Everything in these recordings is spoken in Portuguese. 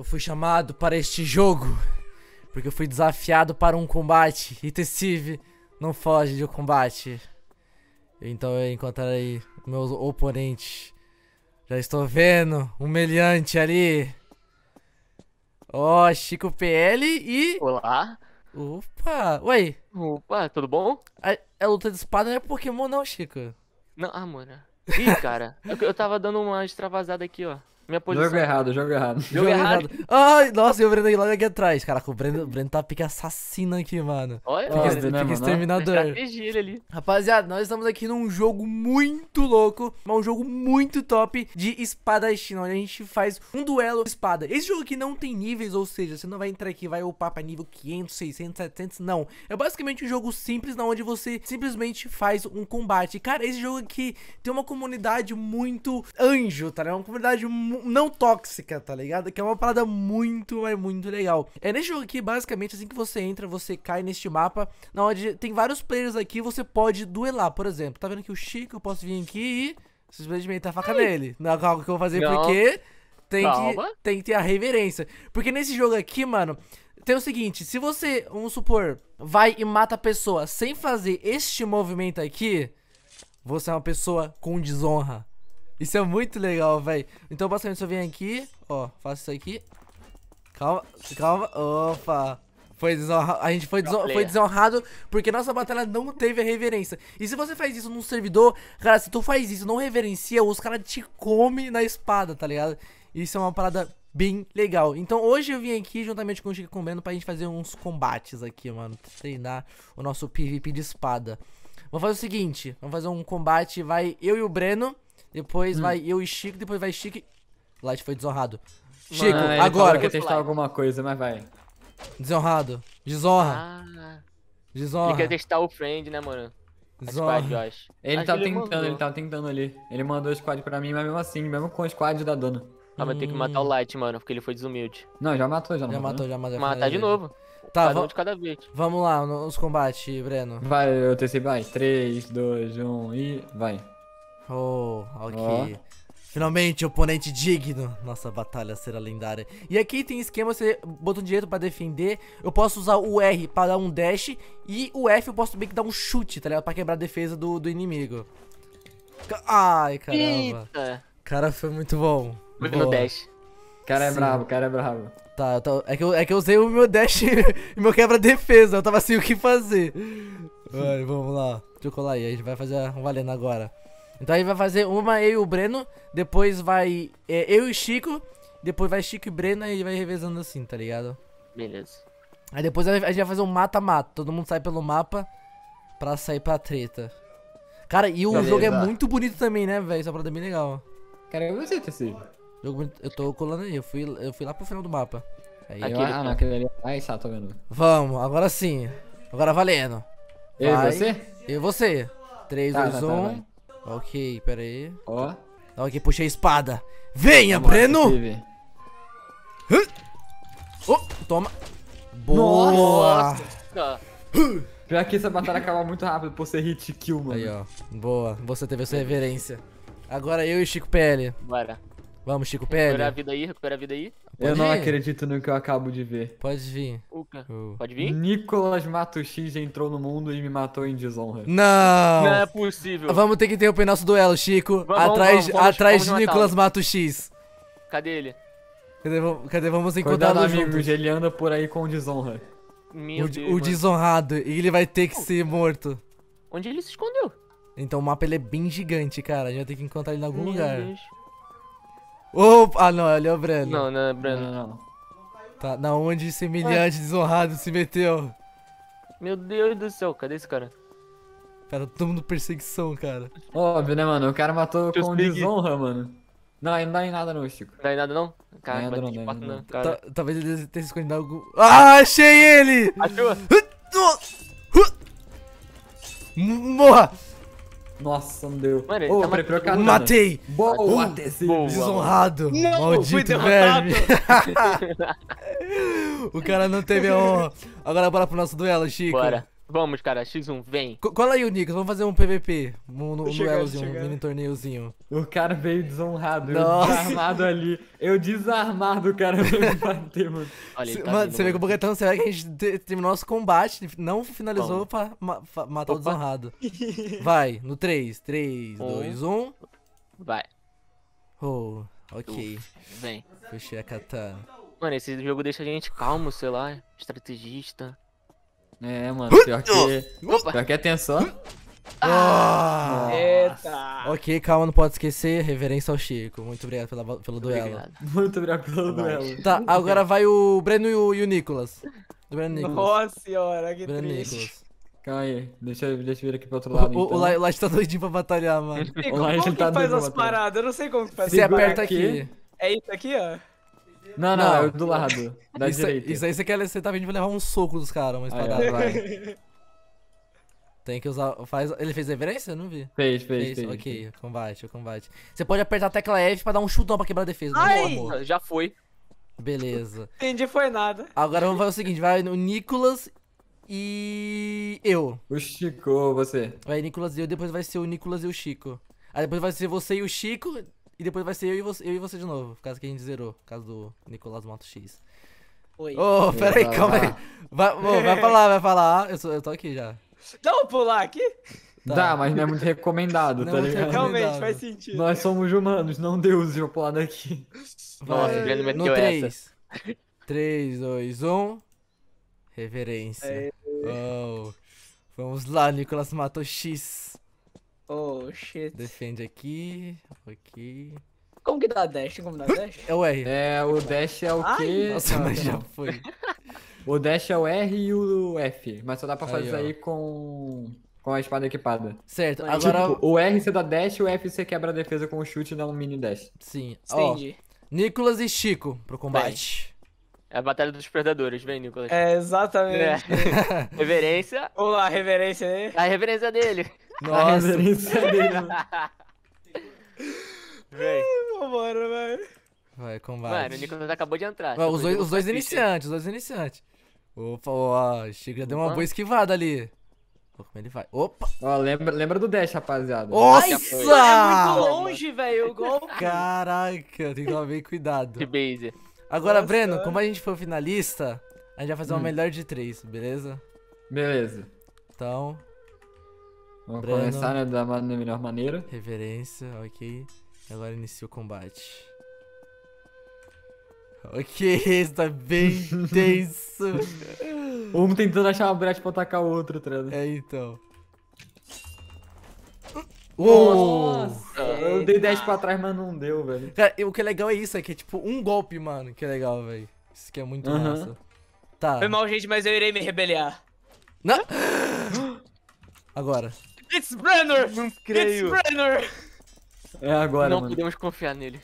Eu fui chamado para este jogo porque eu fui desafiado para um combate e Tessive não foge de um combate. Então eu o meu oponente. Já estou vendo um meliante ali. Ó, oh, Chico PL e. Olá! Opa! Ué! Opa, tudo bom? A, é luta de espada não é Pokémon, não, Chico. Não, ah, mano. É. Ih, cara, eu, eu tava dando uma extravasada aqui, ó. Minha posição. Jogo errado, jogo errado. Jogo, jogo errado. errado. Ai, nossa, e o Breno aí logo aqui atrás. Caraca, o Breno, o Breno tá pique assassino aqui, mano. Olha, pique, olha, fica né, exterminador. ali. Rapaziada, nós estamos aqui num jogo muito louco, mas um jogo muito top de espadachim, onde a gente faz um duelo de espada. Esse jogo aqui não tem níveis, ou seja, você não vai entrar aqui e vai upar pra nível 500, 600, 700, não. É basicamente um jogo simples, na onde você simplesmente faz um combate. Cara, esse jogo aqui tem uma comunidade muito anjo, tá? É uma comunidade muito não, tóxica, tá ligado? Que é uma parada muito, é muito legal. É nesse jogo aqui, basicamente, assim que você entra, você cai neste mapa, na onde tem vários players aqui, você pode duelar, por exemplo. Tá vendo que o Chico, eu posso vir aqui e simplesmente meter a faca Ai. nele. Não é algo que eu vou fazer não. porque tem Calma. que, tem que ter a reverência. Porque nesse jogo aqui, mano, tem o seguinte, se você, vamos supor, vai e mata a pessoa sem fazer este movimento aqui, você é uma pessoa com desonra. Isso é muito legal, velho. Então, basicamente, se eu vim aqui, ó, faço isso aqui. Calma, calma. Opa. Foi desonra... A gente foi, deson... foi desonrado porque nossa batalha não teve a reverência. E se você faz isso num servidor, cara, se tu faz isso não reverencia, os caras te comem na espada, tá ligado? Isso é uma parada bem legal. Então hoje eu vim aqui juntamente com o Chico Comendo pra gente fazer uns combates aqui, mano. Treinar o nosso PVP de espada. Vamos fazer o seguinte, vamos fazer um combate, vai eu e o Breno depois hum. vai eu e Chico, depois vai Chico e... Light foi desonrado. Chico, agora. Eu quero testar alguma coisa, mas vai. Desonrado. Desonra. Ah. Desonra. Ele quer testar o friend, né, mano? Desonra. Josh. Ele tá tentando, ele tá tentando ali. Ele mandou o squad pra mim, mas mesmo assim, mesmo com o squad dá dano. Ah, vai ter que matar o hum. Light, mano, porque ele foi desumilde. Não, já matou, já Já matou, né? matou já matou. Matar de novo. Tá, um de cada vez. Vamos lá, nos combates, Breno. Vai, eu sei vai. 3, 2, 1 e vai. Oh, ok. Oh. Finalmente, oponente digno. Nossa, batalha será lendária. E aqui tem esquema, você bota um direito pra defender. Eu posso usar o R pra dar um dash. E o F eu posso também que dar um chute, tá ligado? Pra quebrar a defesa do, do inimigo. Ai, caramba. Eita. Cara, foi muito bom. Muito no dash. Cara é Sim. brabo, cara é brabo. Tá, tô... é, que eu, é que eu usei o meu dash e meu quebra-defesa. Eu tava sem o que fazer. Vai, vamos lá. Deixa eu colar aí, a gente vai fazer um valendo agora. Então aí vai fazer uma eu e o Breno, depois vai é, eu e Chico, depois vai Chico e Breno e vai revezando assim, tá ligado? Beleza. Aí depois a gente vai fazer um mata-mata, todo mundo sai pelo mapa pra sair pra treta. Cara, e o Beleza. jogo é muito bonito também, né, velho? Essa parada é bem legal. Cara, eu gostei desse jogo. Eu tô colando aí, eu fui, eu fui lá pro final do mapa. Aí aquele, eu... Ah, não, aquele ali. Aí, só, tô vendo. Vamos, agora sim. Agora valendo. Eu e você? Eu e você. 3, 2, 1. Ok, pera aí. Ó. Oh. Ok, puxei a espada. Venha, Vamos Breno! Lá, oh, toma. Boa! Pior que essa batalha acaba muito rápido por ser hit kill, mano. Aí, ó. Boa. Você teve a sua reverência. Agora eu e Chico PL. Bora. Vamos, Chico PL. Recupera a vida aí, recupera a vida aí. Pode eu vir. não acredito no que eu acabo de ver. Pode vir. Uca. Uh. Pode vir? Nicolas Matuxis entrou no mundo e me matou em desonra. Não! Não é possível. Vamos ter que interromper nosso duelo, Chico. Vamos, atrás vamos, vamos, atrás de Nicolas X. Cadê ele? Cadê, cadê vamos encontrar o amigo? Ele anda por aí com desonra. Meu o, Deus, o desonrado. E ele vai ter que oh. ser morto. Onde ele se escondeu? Então o mapa ele é bem gigante, cara. A gente vai ter que encontrar ele em algum Meu lugar. Deus. Opa! Ah, não, ali é o Breno. Não, não é Breno. Não, não, Tá, na onde semelhante Ai. desonrado se meteu? Meu Deus do céu, cadê esse cara? Cara, todo mundo perseguição, cara. Óbvio, né, mano? O cara matou Just com big. desonra, mano. Não, ele não dá em nada não, Chico. Não dá em nada não? Cara, não, não, não, não, talvez ele tenha escondido algum... Ah, achei ele! Achou? Morra! Nossa, não deu. Mano, oh, tá Matei! Boa, Boa. Desonrado! Não, Maldito verme! o cara não teve honra. Agora bora pro nosso duelo, Chico. Bora. Vamos, cara, X1, vem. C cola aí o Nicolas, vamos fazer um PVP, um, um duelozinho, chegando. um mini torneiozinho. O cara veio desonrado, Nossa. eu desarmado ali. Eu desarmado, o cara veio bater, mano. Olha, tá mano, você vê que o é Boquetão, será que a gente terminou nosso combate, não finalizou pra, ma matar Opa. o desonrado. Vai, no 3, 3, 2, 1. Vai. Oh, ok. Uf, vem. Fechei a katana. Mano, esse jogo deixa a gente calmo, sei lá, estrategista. É, mano, pior que. Opa. Pior que atenção. Ah! Eita! Ok, calma, não pode esquecer. Reverência ao Chico. Muito obrigado pela, pelo Muito duelo. Muito obrigado pelo vai. duelo. Tá, agora vai o Breno e o, e o Nicolas. O Breno Nicolas. Nossa senhora, que Breno triste. Nicolas. Calma aí, deixa, eu, deixa eu vir aqui pro outro lado. O, então. o, Light tá doidinho pra batalhar, mano. E o Light tá doidinho. Como que faz as paradas? Eu não sei como que faz Você aperta aqui. aqui. É isso aqui, ó. Não, não, é do lado. Da isso, é- direita. Isso aí você, quer, você tá vindo pra levar um soco dos caras, uma espadada, vai. Tem que usar. Faz, ele fez reverência? Eu não vi. Fez, fez, fez. fez. Ok, combate, combate. Você pode apertar a tecla F pra dar um chutão pra quebrar a defesa. Ai, amor. já foi. Beleza. Entendi, foi nada. Agora vamos fazer o seguinte: vai o Nicolas e eu. O Chico, você. Vai Nicolas e eu, depois vai ser o Nicolas e o Chico. Aí depois vai ser você e o Chico, e depois vai ser eu e você, eu e você de novo, por causa que a gente zerou, por causa do Nicolas Moto X. Oi. Ô, oh, peraí, calma aí. Vai, oh, vai falar, vai falar. Eu, sou, eu tô aqui já. Dá um pular aqui? Tá. Dá, mas não é muito recomendado, não tá é ligado? Recomendado. Realmente, faz sentido. Nós somos humanos, não deuses, eu pular daqui. Nossa, é... o no 3. Essa. 3, 2, 1. Reverência. É. Oh. Vamos lá, Nicolas Mato X. Oh, shit. Defende aqui, aqui. Como que dá dash? Como dá dash? É o R. É, o dash é o Ai, quê? Nossa, mas já foi. o dash é o R e o F, mas só dá pra fazer isso aí, aí com com a espada equipada. Certo, mas, agora. Tipo, o R você dá dash e o F você quebra a defesa com o chute e dá um mini dash. Sim. Entendi. Ó, Nicolas e Chico pro combate. Vai. É a batalha dos predadores, vem, Nicolas. É, exatamente. É. reverência. olá reverência aí. A reverência dele. Nossa, eu nem sabia. Véi. Vambora, velho. Vai, combate. Mano, o Nicolas acabou de entrar. Ué, os, dois, os dois iniciantes, os dois iniciantes. Opa, ó, o Chico já deu uma boa esquivada ali. Pô, como ele vai? Opa! Ó, lembra, lembra do dash, rapaziada. Nossa! É muito longe, velho, o gol. Caraca, tem que tomar bem cuidado. De base. Agora, Nossa. Breno, como a gente foi o finalista, a gente vai fazer uma hum. melhor de três, beleza? Beleza. Então, Vamos Breno, começar né, da, da melhor maneira. Reverência, ok. Agora inicia o combate. Ok, isso tá bem tenso. um tentando achar uma brecha pra atacar o outro, tá É, então. Nossa, ah, eu dei 10 pra trás, mas não deu, velho. Cara, é, o que é legal é isso, é que é tipo um golpe, mano, que é legal, velho. Isso aqui é muito uhum. massa. Tá. Foi mal, gente, mas eu irei me rebeliar. Não! Agora. It's Brenner! Não creio. It's Brenner! É agora, Não mano. podemos confiar nele.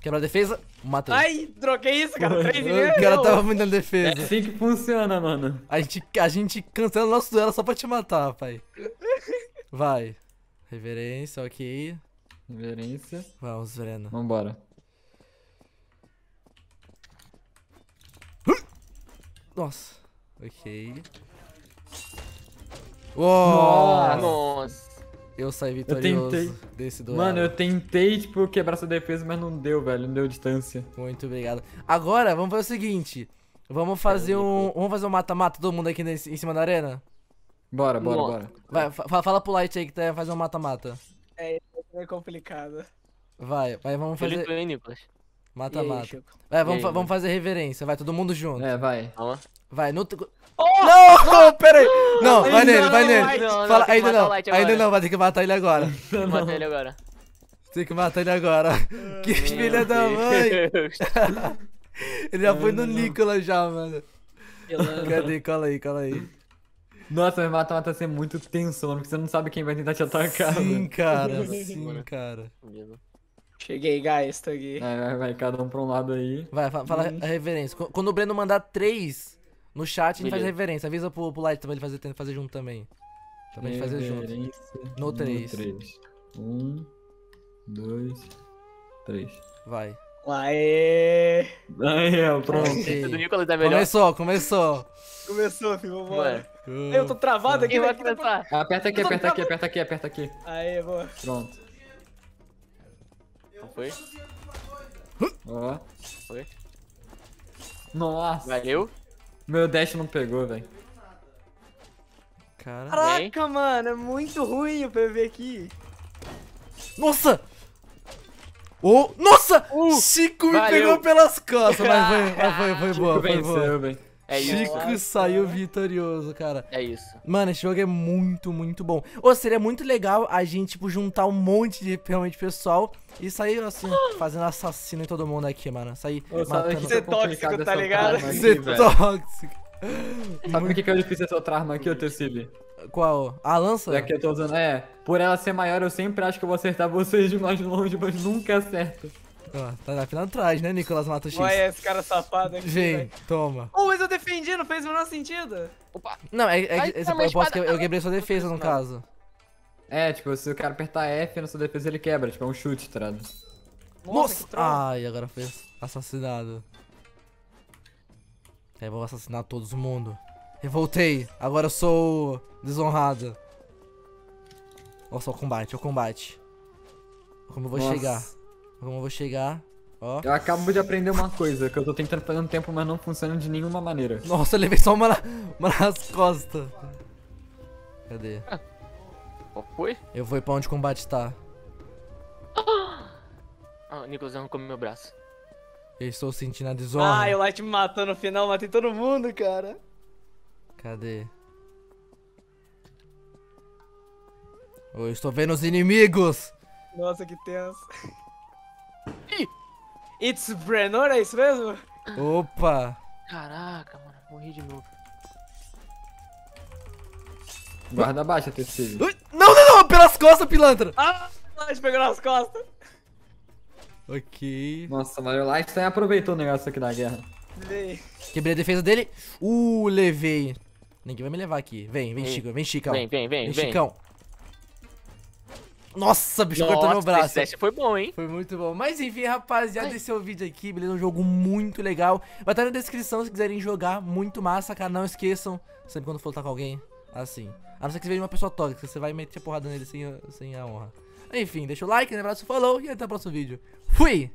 Quebra a defesa, mata ele. Ai, troquei isso, cara. Três e O cara tava muito na defesa. É assim que funciona, mano. A gente, a gente cancela o nosso duelo só pra te matar, pai. Vai. Reverência, ok. Reverência. Vamos, Brenner. Vambora. Nossa. Ok. Nossa. Nossa. Eu saí vitorioso eu desse duelo. Mano, eu tentei, tipo, quebrar sua defesa, mas não deu, velho. Não deu distância. Muito obrigado. Agora, vamos fazer o seguinte. Vamos fazer um. Vamos fazer um mata-mata todo mundo aqui nesse, em cima da arena? Bora, bora, Nossa. bora. Vai, fala, pro Light aí que tá fazer um mata-mata. É, é complicado. Vai, vai, vamos fazer. Mata-mata. Vai, vamos, aí, fa mano? vamos fazer reverência. Vai, todo mundo junto. É, vai. Calma. Vai, não... Oh! Não, peraí. Não, vai não, nele, vai nele. Não, Fala, ainda não, ainda não, vai ter que matar ele agora. Tem que matar ele agora. Tem que matar ele agora. que filha da mãe. ele já foi no Nicolas já, mano. Cadê? Cola aí, cola aí. Nossa, mas mata-mata ser assim é muito tenso, mano, porque você não sabe quem vai tentar te atacar. Sim, cara, sim, cara. Cheguei, guys, tô aqui. Vai, vai, vai, cada um pra um lado aí. Vai, fala, a hum. reverência. Quando o Breno mandar três, no chat a gente Beleza. faz referência. Avisa pro, pro Light também ele fazer, fazer junto também. Também de fazer junto. No 3. 3. 1, 2, 3. Vai. Aê! Aê, pronto. do Nicolas é melhor. Começou, começou. Começou, filho, vambora. Uh, eu tô travado aqui. Né? vai começar? Ah, aperta aqui, aperta aqui, aperta aqui, aperta aqui. Aê, boa. Pronto. Não foi? Ó. Foi. Nossa. Valeu. Meu dash não pegou, velho. Caraca, Bem. mano, é muito ruim o PV aqui. Nossa! Oh, nossa! Uh, Chico me pegou pelas costas, mas foi, mas foi, foi, foi boa, foi boa. É isso. Chico saiu vitorioso, cara. É isso. Mano, esse jogo é muito, muito bom. Ou seria muito legal a gente, tipo, juntar um monte de realmente pessoal e sair assim, fazendo assassino em todo mundo aqui, mano. Sair. matando. Ser é tóxico, tá ligado? Ser é tóxico. Sabe por que, que é eu fiz essa outra arma aqui, ô Qual? A lança? É que eu tô usando. É, por ela ser maior, eu sempre acho que eu vou acertar vocês de mais longe, mas nunca acerto. Tá na fila atrás, né, Nicolas Mato X? Olha esse cara safado aqui. Vem, véio. toma. Oh, mas eu defendi, não fez o menor sentido. Opa. Não, é, é, Ai, é eu, posso que eu, quebrei sua defesa, no caso. É, tipo, se o cara apertar F na sua defesa, ele quebra. Tipo, é um chute, tá ligado? Nossa! Ai, agora foi assassinado. Aí é, vou assassinar todo mundo. Revoltei. Agora eu sou desonrado. Nossa, só o combate, olha o combate. Como eu vou Nossa. chegar. Como eu vou chegar? Ó. Eu acabo de aprender uma coisa que eu tô tentando fazer um tempo, mas não funciona de nenhuma maneira. Nossa, eu levei só uma, na... uma nas costas. Cadê? Ah, qual foi? Eu vou pra onde o combate tá. Ah, o Nicolas arrancou meu braço. Eu estou sentindo a desonra. Ah, o Light me matou no final, matei todo mundo, cara. Cadê? Eu estou vendo os inimigos. Nossa, que tenso. It's Brenor, é isso mesmo? Opa! Caraca, mano, morri de novo. Guarda baixa, TC. Não, não, não! Pelas costas, pilantra! Ah, Light pegou nas costas. Ok. Nossa, mas o Light aproveitou o negócio aqui da guerra. Quebrei a defesa dele. Uh, levei. Ninguém vai me levar aqui. Vem, vem, vem. Chico, vem, Chicão. Vem, vem, vem. Vem, Chicão. Nossa, bicho, cortou meu braço. Esse foi bom, hein? Foi muito bom. Mas enfim, rapaziada, esse é o vídeo aqui, beleza? Um jogo muito legal. Vai estar tá na descrição se quiserem jogar. Muito massa, cara. Não esqueçam, sempre quando for lutar com alguém, assim. A não ser que veja uma pessoa tóxica, você vai meter porrada nele sem, sem a honra. Enfim, deixa o like, um abraço, falou e até o próximo vídeo. Fui!